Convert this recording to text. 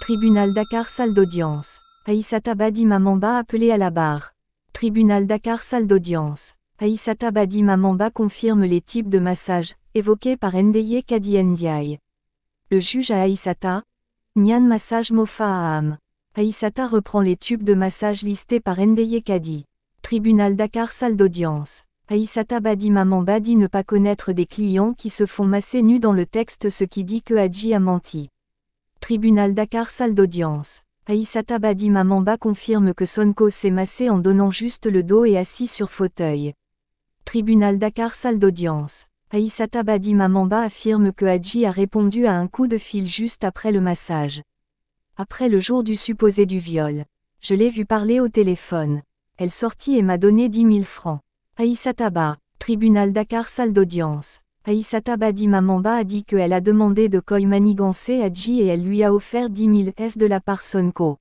tribunal Dakar salle d'audience Aïsata Badi Mamamba appelé à la barre. Tribunal Dakar salle d'audience Aïsata Badi Mamamba confirme les types de massages évoqués par ndeye Kadi Ndiaye. Le juge à Aïssata, Nyan Massage Mofa Aam. Aïsata reprend les tubes de massage listés par Ndeye Kadi. Tribunal Dakar salle d'audience. Aïssa Badi Mamamba dit ne pas connaître des clients qui se font masser nus dans le texte ce qui dit que Hadji a menti. Tribunal Dakar salle d'audience. Aïssa Badi Mamamba confirme que Sonko s'est massé en donnant juste le dos et assis sur fauteuil. Tribunal Dakar salle d'audience. Aïssa Badi Mamamba affirme que Hadji a répondu à un coup de fil juste après le massage. Après le jour du supposé du viol. Je l'ai vu parler au téléphone. Elle sortit et m'a donné 10 000 francs. Taba, tribunal Dakar salle d'audience. Taba dit Mamamba a dit qu'elle a demandé de Koy à Ji et elle lui a offert 10 000 F de la part Sonko.